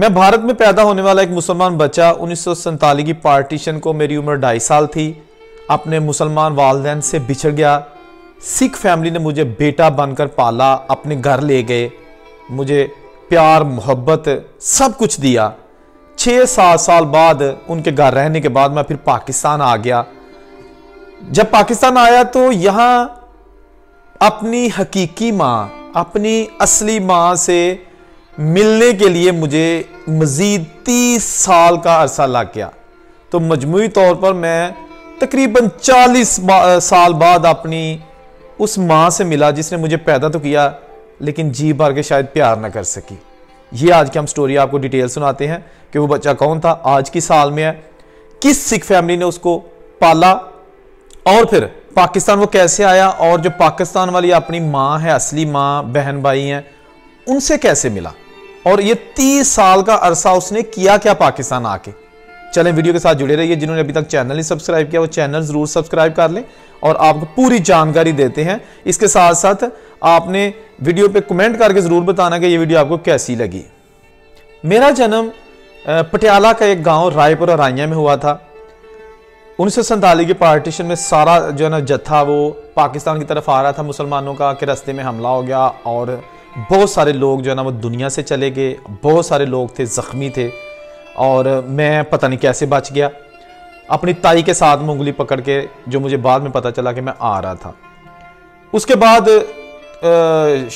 मैं भारत में पैदा होने वाला एक मुसलमान बच्चा उन्नीस की पार्टीशन को मेरी उम्र ढाई साल थी अपने मुसलमान वालदेन से बिछड़ गया सिख फैमिली ने मुझे बेटा बनकर पाला अपने घर ले गए मुझे प्यार मोहब्बत सब कुछ दिया छः सात साल बाद उनके घर रहने के बाद मैं फिर पाकिस्तान आ गया जब पाकिस्तान आया तो यहाँ अपनी हकीकी माँ अपनी असली माँ से मिलने के लिए मुझे मज़ीद तीस साल का अरसा लग गया तो मजमू तौर पर मैं तकरीबन चालीस बा, साल बाद अपनी उस माँ से मिला जिसने मुझे पैदा तो किया लेकिन जी भर के शायद प्यार ना कर सकी ये आज की हम स्टोरी आपको डिटेल सुनाते हैं कि वो बच्चा कौन था आज की साल में है किस सिख फैमिली ने उसको पाला और फिर पाकिस्तान वो कैसे आया और जो पाकिस्तान वाली अपनी माँ है असली माँ बहन भाई हैं उनसे कैसे मिला और ये तीस साल का अरसा उसने किया क्या पाकिस्तान आके चले वीडियो के साथ जुड़े रहिए जिन्होंने अभी तक चैनल नहीं सब्सक्राइब किया वो चैनल ज़रूर सब्सक्राइब कर लें और आपको पूरी जानकारी देते हैं इसके साथ साथ आपने वीडियो पे कमेंट करके ज़रूर बताना कि ये वीडियो आपको कैसी लगी मेरा जन्म पटियाला का एक गांव रायपुर और राइया में हुआ था उन्नीस के पार्टीशन में सारा जो है ना जत्था वो पाकिस्तान की तरफ आ रहा था मुसलमानों का कि रस्ते में हमला हो गया और बहुत सारे लोग जो है ना वो दुनिया से चले गए बहुत सारे लोग थे ज़ख्मी थे और मैं पता नहीं कैसे बच गया अपनी ताई के साथ में उंगली पकड़ के जो मुझे बाद में पता चला कि मैं आ रहा था उसके बाद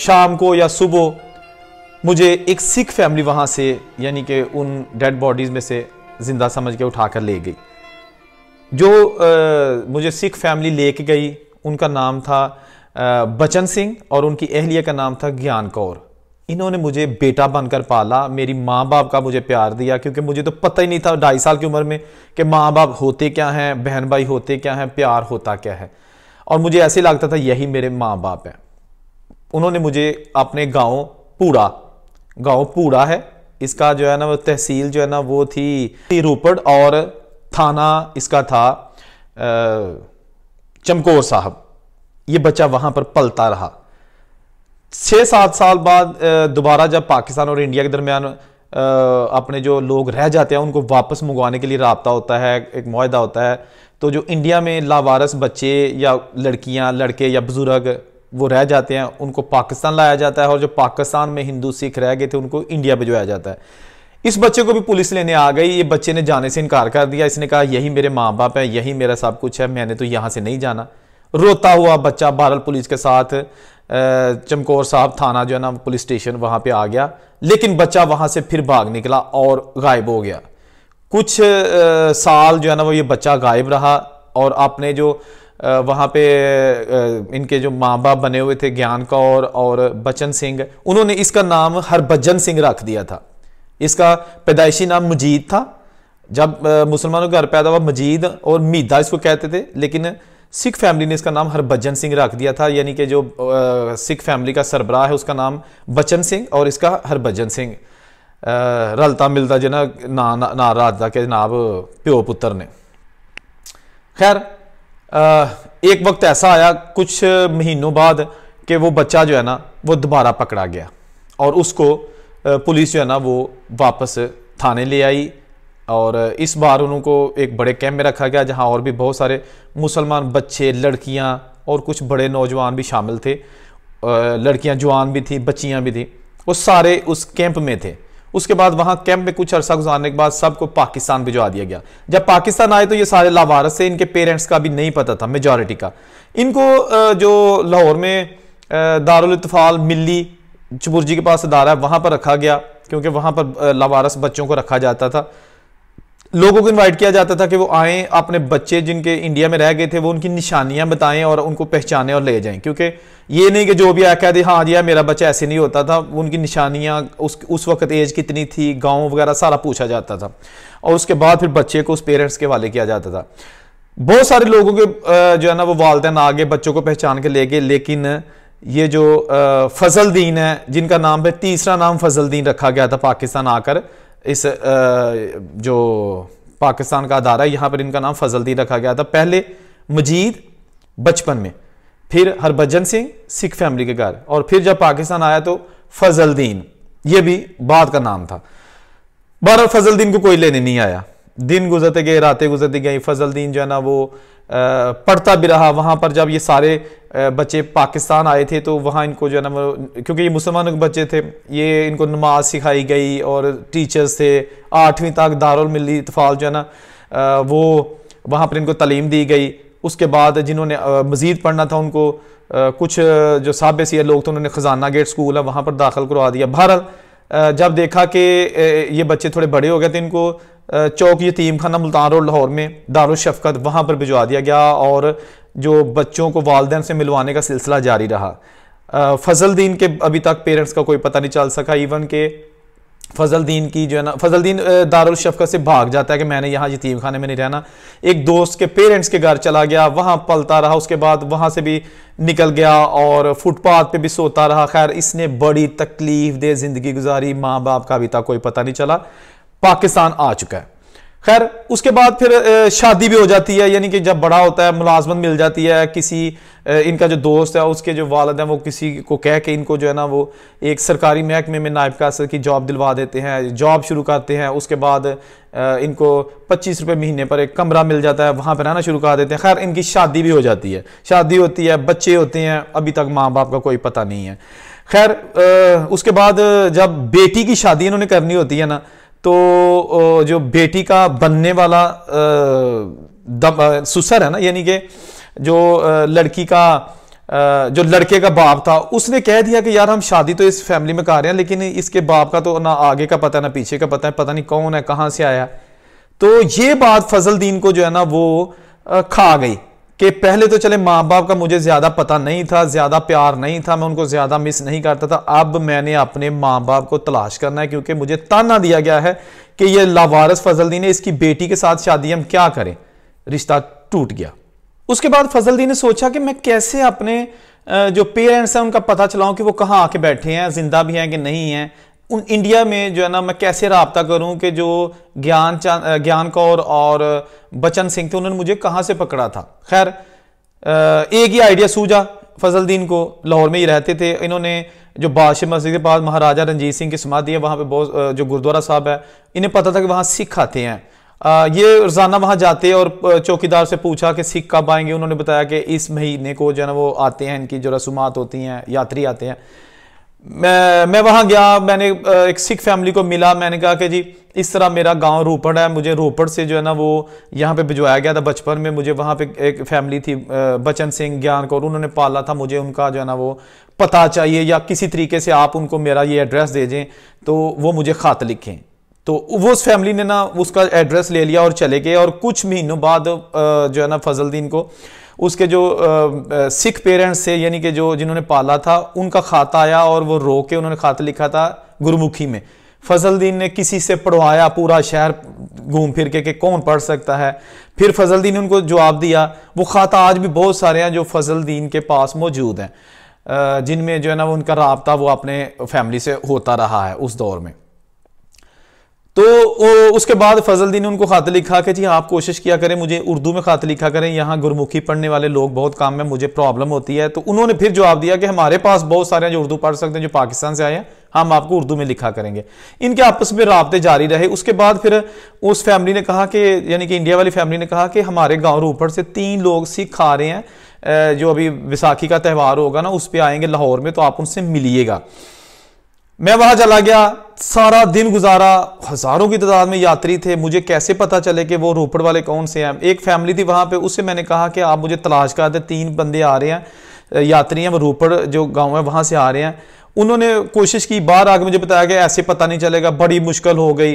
शाम को या सुबह मुझे एक सिख फैमिली वहाँ से यानी कि उन डेड बॉडीज़ में से ज़िंदा समझ के उठा कर ले गई जो आ, मुझे सिख फैमिली ले के गई उनका नाम था बचन सिंह और उनकी अहलिया का नाम था ज्ञान कौर इन्होंने मुझे बेटा बनकर पाला मेरी माँ बाप का मुझे प्यार दिया क्योंकि मुझे तो पता ही नहीं था ढाई साल की उम्र में कि माँ बाप होते क्या हैं बहन भाई होते क्या हैं प्यार होता क्या है और मुझे ऐसे लगता था यही मेरे माँ बाप हैं उन्होंने मुझे अपने गाँव पूड़ा गाँव पूड़ा है इसका जो है ना वो तहसील जो है ना वो थी रोपड़ और थाना इसका था चमकौर साहब ये बच्चा वहां पर पलता रहा छः सात साल बाद दोबारा जब पाकिस्तान और इंडिया के दरमियान अपने जो लोग रह जाते हैं उनको वापस मंगवाने के लिए रबता होता है एक माहदा होता है तो जो इंडिया में लावारस बच्चे या लड़कियां लड़के या बुजुर्ग वो रह जाते हैं उनको पाकिस्तान लाया जाता है और जो पाकिस्तान में हिंदू सिख रह गए थे उनको इंडिया भिजवाया जाता है इस बच्चे को भी पुलिस लेने आ गई ये बच्चे ने जाने से इनकार कर दिया इसने कहा यही मेरे माँ बाप है यही मेरा सब कुछ है मैंने तो यहाँ से नहीं जाना रोता हुआ बच्चा बहरल पुलिस के साथ चमकौर साहब थाना जो है ना पुलिस स्टेशन वहाँ पे आ गया लेकिन बच्चा वहाँ से फिर भाग निकला और गायब हो गया कुछ साल जो है ना वो ये बच्चा गायब रहा और आपने जो वहाँ पे इनके जो माँ बाप बने हुए थे ज्ञान कौर और बच्चन सिंह उन्होंने इसका नाम हरभजन सिंह रख दिया था इसका पैदाइशी नाम मजीद था जब मुसलमानों का घर पैदा हुआ मजीद और मीदा इसको कहते थे लेकिन सिख फैमिली ने इसका नाम हरभजन सिंह रख दिया था यानी कि जो सिख फैमिली का सरबराह है उसका नाम बचन सिंह और इसका हरभजन सिंह रलता मिलता जो ना ना ना, के जनाब प्यो पुत्र ने खैर एक वक्त ऐसा आया कुछ महीनों बाद कि वो बच्चा जो है ना वो दोबारा पकड़ा गया और उसको पुलिस जो है ना वो वापस थाने ले आई और इस बार उनको एक बड़े कैंप में रखा गया जहां और भी बहुत सारे मुसलमान बच्चे लड़कियां और कुछ बड़े नौजवान भी शामिल थे लड़कियां जवान भी थी बच्चियां भी थी वो सारे उस कैंप में थे उसके बाद वहां कैंप में कुछ अरसा गुजारने के बाद सबको पाकिस्तान भिजवा दिया गया जब पाकिस्तान आए तो ये सारे लावारस थे इनके पेरेंट्स का भी नहीं पता था मेजॉरिटी का इनको जो लाहौर में दारुलतफ़ाल मिली चबुर्जी के पास अदारा है वहाँ पर रखा गया क्योंकि वहाँ पर लावारस बच्चों को रखा जाता था लोगों को इनवाइट किया जाता था कि वो आएं अपने बच्चे जिनके इंडिया में रह गए थे वो उनकी निशानियाँ बताएं और उनको पहचाने और ले जाएं क्योंकि ये नहीं कि जो भी आया कह दे हाँ जी मेरा बच्चा ऐसे नहीं होता था उनकी निशानियाँ उस उस वक्त एज कितनी थी गाँव वगैरह सारा पूछा जाता था और उसके बाद फिर बच्चे को उस पेरेंट्स के हवाले किया जाता था बहुत सारे लोगों के जो है ना वो वालदेन गए बच्चों को पहचान के ले गए लेकिन ये जो फजल दीन है जिनका नाम है तीसरा नाम फजल दीन रखा गया था पाकिस्तान आकर इस जो पाकिस्तान का अदारा है यहाँ पर इनका नाम फजलदीन रखा गया था पहले मजीद बचपन में फिर हरभजन सिंह सिख फैमिली के घर और फिर जब पाकिस्तान आया तो फजलदीन ये भी बाद का नाम था बहर फजलदीन को कोई लेने नहीं आया दिन गुजरते गए रातें गुजरती गई फजल दीन जो है ना वो पढ़ता भी रहा वहाँ पर जब ये सारे बच्चे पाकिस्तान आए थे तो वहाँ इनको जो है ना क्योंकि ये मुसलमान बच्चे थे ये इनको नमाज सिखाई गई और टीचर्स थे आठवीं तक दारुल मिली इतफाल जो है ना वो वहाँ पर इनको तलीम दी गई उसके बाद जिन्होंने मज़ीद पढ़ना था उनको कुछ जो साब सी लोग थे उन्होंने ख़जाना गेट स्कूल है वहाँ पर दाखिल करवा दिया बहरहाल जब देखा कि ये बच्चे थोड़े बड़े हो गए थे इनको चौक यतीम खाना मुल्तान रोड लाहौर में दारुशफ़त वहाँ पर भिजवा दिया गया और जो बच्चों को वालदेन से मिलवाने का सिलसिला जारी रहा फजल दीन के अभी तक पेरेंट्स का कोई पता नहीं चल सका इवन के फजल दीन की जो है ना फजल दीन दारुलशफ़त से भाग जाता है कि मैंने यहाँ यतीम खाने में नहीं रहना एक दोस्त के पेरेंट्स के घर चला गया वहाँ पलता रहा उसके बाद वहाँ से भी निकल गया और फुटपाथ पे भी सोता रहा खैर इसने बड़ी तकलीफ दे ज़िंदगी गुजारी माँ बाप का अभी तक कोई पता नहीं चला पाकिस्तान आ चुका है खैर उसके बाद फिर शादी भी हो जाती है यानी कि जब बड़ा होता है मुलाजमत मिल जाती है किसी इनका जो दोस्त है उसके जो वालद हैं वो किसी को कह के इनको जो है ना वो एक सरकारी महकमे में नायब कासर की जॉब दिलवा देते हैं जॉब शुरू करते हैं उसके बाद इनको पच्चीस रुपये महीने पर एक कमरा मिल जाता है वहाँ पर रहना शुरू कर देते हैं खैर इनकी शादी भी हो जाती है शादी होती है बच्चे होते हैं अभी तक माँ बाप का कोई पता नहीं है खैर उसके बाद जब बेटी की शादी इन्होंने करनी होती है ना तो जो बेटी का बनने वाला दम, सुसर है ना यानी कि जो लड़की का जो लड़के का बाप था उसने कह दिया कि यार हम शादी तो इस फैमिली में कर रहे हैं लेकिन इसके बाप का तो ना आगे का पता है ना पीछे का पता है पता नहीं कौन है कहाँ से आया तो ये बात फजल दीन को जो है ना वो खा गई कि पहले तो चले माँ बाप का मुझे ज़्यादा पता नहीं था ज़्यादा प्यार नहीं था मैं उनको ज़्यादा मिस नहीं करता था अब मैंने अपने माँ बाप को तलाश करना है क्योंकि मुझे ताना दिया गया है कि ये लावारस फजलदीन ने इसकी बेटी के साथ शादी हम क्या करें रिश्ता टूट गया उसके बाद फजलदीन ने सोचा कि मैं कैसे अपने जो पेरेंट्स हैं उनका पता चलाऊं कि वो कहाँ आके बैठे हैं जिंदा भी हैं कि नहीं हैं उन इंडिया में जो है ना मैं कैसे रबता करूं कि जो ज्ञान ज्ञान कौर और बचन सिंह थे उन्होंने मुझे कहां से पकड़ा था खैर एक ही आइडिया सूझा फजलद्दीन को लाहौर में ही रहते थे इन्होंने जो बादशाह मस्जिद के पास महाराजा रंजीत सिंह की समाधि है वहाँ पे बहुत जो गुरुद्वारा साहब है इन्हें पता था कि वहाँ सिख आते हैं आ, ये रोज़ाना वहाँ जाते और चौकीदार से पूछा कि सिख कब आएंगे उन्होंने बताया कि इस महीने को जो है ना वो आते हैं इनकी जो रसूमात होती हैं यात्री आते हैं मैं मैं वहाँ गया मैंने एक सिख फैमिली को मिला मैंने कहा कि जी इस तरह मेरा गांव रोपड़ है मुझे रोपड़ से जो है ना वो यहाँ पे भिजवाया गया था बचपन में मुझे वहाँ पे एक फैमिली थी बचन सिंह ज्ञान कौर उन्होंने पाला था मुझे उनका जो है ना वो पता चाहिए या किसी तरीके से आप उनको मेरा ये एड्रेस दे दें तो वो मुझे खात लिखें तो वो उस फैमिली ने ना उसका एड्रेस ले लिया और चले गए और कुछ महीनों बाद जो है ना फजलदीन को उसके जो सिख पेरेंट्स थे यानी कि जो जिन्होंने पाला था उनका खाता आया और वो रो के उन्होंने खाता लिखा था गुरुमुखी में फजलदीन ने किसी से पढ़वाया पूरा शहर घूम फिर के कि कौन पढ़ सकता है फिर फजलदीन ने उनको जवाब दिया वो खाता आज भी बहुत सारे हैं जो फजलदीन के पास मौजूद हैं जिनमें जो है ना उनका रबता वो अपने फैमिली से होता रहा है उस दौर में तो उसके बाद फजल दी ने उनको खात लिखा कि जी आप कोशिश किया करें मुझे उर्दू में खात लिखा करें यहाँ गुरमुखी पढ़ने वाले लोग बहुत काम में मुझे प्रॉब्लम होती है तो उन्होंने फिर जवाब दिया कि हमारे पास बहुत सारे जो उर्दू पढ़ सकते हैं जो पाकिस्तान से आए हैं हम आपको उर्दू में लिखा करेंगे इनके आपस में रबते जारी रहे उसके बाद फिर उस फैमिली ने कहा कि यानी कि इंडिया वाली फैमिली ने कहा कि हमारे गाँव रूपड़ से तीन लोग सिख आ रहे हैं जो अभी विसाखी का त्यौहार होगा ना उस पर आएंगे लाहौर में तो आप उनसे मिलिएगा मैं वहां चला गया सारा दिन गुजारा हजारों की तादाद में यात्री थे मुझे कैसे पता चले कि वो रोपड़ वाले कौन से हैं एक फैमिली थी वहां पे उससे मैंने कहा कि आप मुझे तलाश कर दे तीन बंदे आ रहे हैं यात्री हैं वो रोपड़ जो गांव है वहां से आ रहे हैं उन्होंने कोशिश की बाहर आके मुझे बताया कि ऐसे पता नहीं चलेगा बड़ी मुश्किल हो गई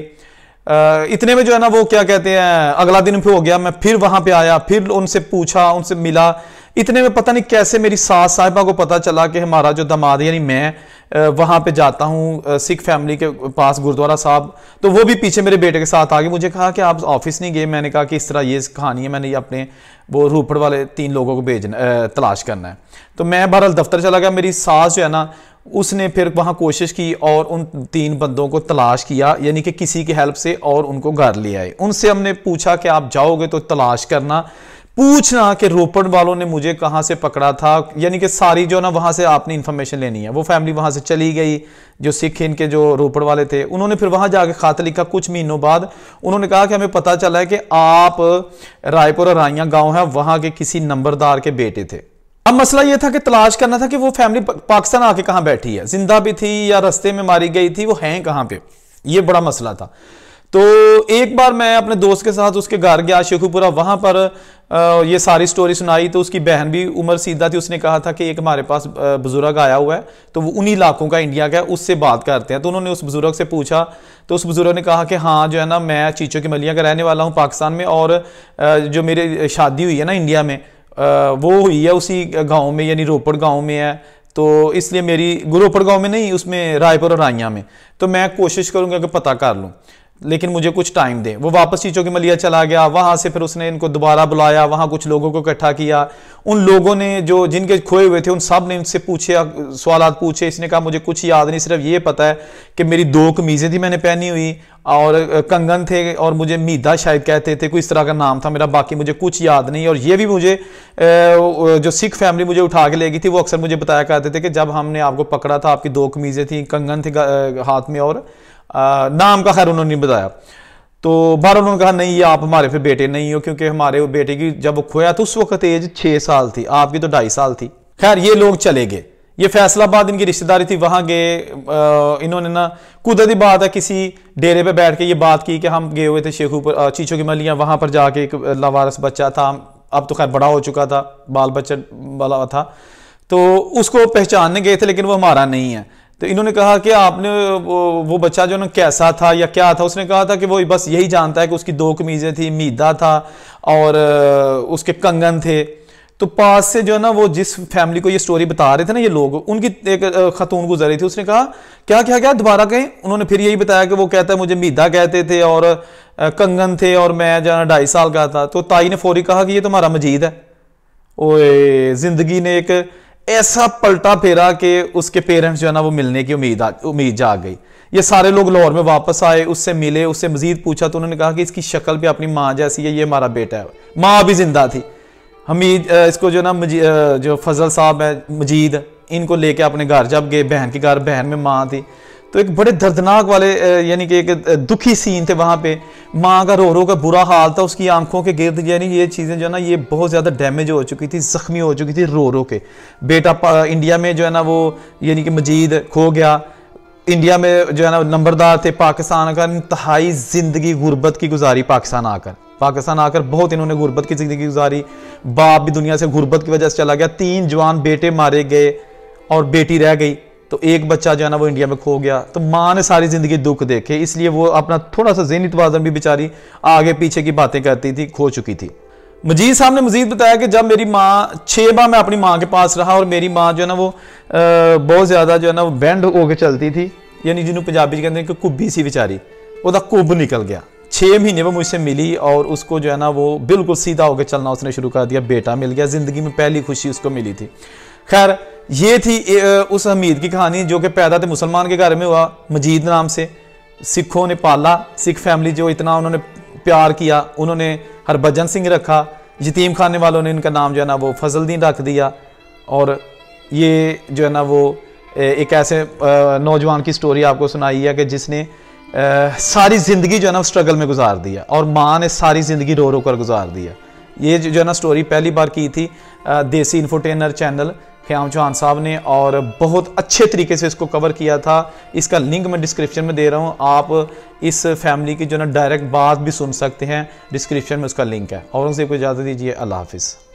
इतने में जो है ना वो क्या कहते हैं अगला दिन फिर हो गया मैं फिर वहां पर आया फिर उनसे पूछा उनसे मिला इतने में पता नहीं कैसे मेरी सास साहिबा को पता चला कि हमारा जो दामाद यानी मैं वहाँ पे जाता हूँ सिख फैमिली के पास गुरुद्वारा साहब तो वो भी पीछे मेरे बेटे के साथ आ गए मुझे कहा कि आप ऑफिस नहीं गए मैंने कहा कि इस तरह ये कहानी है मैंने ये अपने वो रूपड़ वाले तीन लोगों को भेजना तलाश करना है तो मैं बहरहाल दफ्तर चला गया मेरी सास जो है ना उसने फिर वहाँ कोशिश की और उन तीन बंदों को तलाश किया यानी कि किसी की हेल्प से और उनको घर ले आए उनसे हमने पूछा कि आप जाओगे तो तलाश करना पूछना कि रोपड़ वालों ने मुझे कहाँ से पकड़ा था यानी कि सारी जो ना वहाँ से आपने इन्फॉर्मेशन लेनी है वो फैमिली वहाँ से चली गई जो सिख इनके जो रोपड़ वाले थे उन्होंने फिर वहाँ जाके खाता लिखा कुछ महीनों बाद उन्होंने कहा कि हमें पता चला है कि आप रायपुर राइया गाँव है वहाँ के किसी नंबरदार के बेटे थे अब मसला यह था कि तलाश करना था कि वो फैमिली पाकिस्तान आके कहाँ बैठी है जिंदा भी थी या रस्ते में मारी गई थी वो हैं कहाँ पर ये बड़ा मसला था तो एक बार मैं अपने दोस्त के साथ उसके घर गया शेखुपुरा वहाँ पर ये सारी स्टोरी सुनाई तो उसकी बहन भी उम्र सीधा थी उसने कहा था कि एक हमारे पास बुज़ुर्ग आया हुआ है तो वो उन्हीं इलाकों का इंडिया का उससे बात करते हैं तो उन्होंने उस बुज़ुर्ग से पूछा तो उस बुज़ुर्ग ने कहा कि हाँ जो है ना मैं चीचो की मलिया का रहने वाला हूँ पाकिस्तान में और जो मेरी शादी हुई है ना इंडिया में वो हुई है उसी गाँव में यानी रोपड़ गाँव में है तो इसलिए मेरी रोपड़ गाँव में नहीं उसमें रायपुर और राइया में तो मैं कोशिश करूँगा कि पता कर लूँ लेकिन मुझे कुछ टाइम दें वो वापस चीचों की मलिया चला गया वहाँ से फिर उसने इनको दोबारा बुलाया वहाँ कुछ लोगों को इकट्ठा किया उन लोगों ने जो जिनके खोए हुए थे उन सब ने उनसे पूछे सवाल पूछे इसने कहा मुझे कुछ याद नहीं सिर्फ ये पता है कि मेरी दो कमीज़ें थी मैंने पहनी हुई और कंगन थे और मुझे मीदा शायद कहते थे कोई इस तरह का नाम था मेरा बाकी मुझे कुछ याद नहीं और ये भी मुझे जो सिख फैमिली मुझे उठा के ले गई थी वो अक्सर मुझे बताया करते थे कि जब हमने आपको पकड़ा था आपकी दो कमीज़ें थी कंगन थे हाथ में और आ, नाम का खैर उन्होंने बताया तो बार उन्होंने कहा नहीं ये आप हमारे फिर बेटे नहीं हो क्योंकि हमारे बेटे की जब वो खोया तो उस वक्त एज छः साल थी आपकी तो ढाई साल थी खैर ये लोग चले गए ये फैसलाबाद इनकी रिश्तेदारी थी वहाँ गए इन्होंने ना कुदरती बात है किसी डेरे पे बैठ के ये बात की कि हम गए हुए थे शेखू पर चीचों की मलियाँ वहाँ पर जाके एक लावारस बच्चा था अब तो खैर बड़ा हो चुका था बाल बच्चा वाला था तो उसको पहचानने गए थे लेकिन वो हमारा नहीं है तो इन्होंने कहा कि आपने वो बच्चा जो ना कैसा था या क्या था उसने कहा था कि वो बस यही जानता है कि उसकी दो कमीज़ें थी मीदा था और उसके कंगन थे तो पास से जो है ना वो जिस फैमिली को ये स्टोरी बता रहे थे ना ये लोग उनकी एक खतून गुजरी थी उसने कहा क्या क्या क्या दोबारा कहें उन्होंने फिर यही बताया कि वो कहता है मुझे मीदा कहते थे और कंगन थे और मैं जो है ढाई साल का था तो ताई ने फौरी कहा कि ये तुम्हारा मजीद है ओए जिंदगी ने एक ऐसा पलटा फेरा कि उसके पेरेंट्स जो है ना वो मिलने की उम्मीद उम्मीद जाग गई ये सारे लोग लाहौर में वापस आए उससे मिले उससे मजीद पूछा तो उन्होंने कहा कि इसकी शक्ल भी अपनी माँ जैसी है ये हमारा बेटा है माँ अभी जिंदा थी हमीद इसको जो ना जो फजल साहब है मजीद इनको लेके अपने घर जब गए बहन के घर बहन में माँ थी तो एक बड़े दर्दनाक वाले यानी कि एक दुखी सीन थे वहाँ पे माँ का रो रो का बुरा हाल था उसकी आंखों के गिर्द यानी ये चीज़ें जो है ना ये बहुत ज़्यादा डैमेज हो चुकी थी ज़ख्मी हो चुकी थी रो रो के बेटा इंडिया में जो है ना वो यानी कि मजीद खो गया इंडिया में जो है ना नंबरदार थे पाकिस्तान आकर इंतहाई ज़िंदगी गुर्बत की गुजारी पाकिस्तान आकर पाकिस्तान आकर बहुत इन्होंने गुर्बत की ज़िंदगी गुजारी बाप भी दुनिया से गुर्बत की वजह से चला गया तीन जवान बेटे मारे गए और बेटी रह गई तो एक बच्चा जो है ना वो इंडिया में खो गया तो माँ ने सारी ज़िंदगी दुख देखे इसलिए वो अपना थोड़ा सा जहनी तोज़न भी बेचारी आगे पीछे की बातें करती थी खो चुकी थी मजीद साहब ने मजीद बताया कि जब मेरी माँ छः माह मैं अपनी माँ के पास रहा और मेरी माँ जो है ना वो बहुत ज़्यादा जो है ना वो बैंड होकर चलती थी यानी जिन्होंने पंजाबी कहते हैं कि कुब्बी सी बेचारी वह कुब निकल गया छः महीने वो मुझसे मिली और उसको जो है ना वो बिल्कुल सीधा होकर चलना उसने शुरू कर दिया बेटा मिल गया ज़िंदगी में पहली खुशी उसको मिली थी खैर ये थी उस हमीद की कहानी जो कि पैदा तो मुसलमान के घर में हुआ मजीद नाम से सिखों ने पाला सिख फैमिली जो इतना उन्होंने प्यार किया उन्होंने हरभजन सिंह रखा यतीम खाने वालों ने इनका नाम जो है ना वो फजलदीन रख दिया और ये जो है ना वो एक ऐसे नौजवान की स्टोरी आपको सुनाई है कि जिसने सारी ज़िंदगी जो है ना स्ट्रगल में गुजार दिया और माँ ने सारी ज़िंदगी रो रो कर गुजार दिया ये जो है ना स्टोरी पहली बार की थी देसी इन्फोटेनर चैनल ख्याम चौहान साहब ने और बहुत अच्छे तरीके से इसको कवर किया था इसका लिंक मैं डिस्क्रिप्शन में दे रहा हूँ आप इस फैमिली की जो ना डायरेक्ट बात भी सुन सकते हैं डिस्क्रिप्शन में उसका लिंक है और उनसे को इजाज़त दीजिए अल्लाह हाफिज़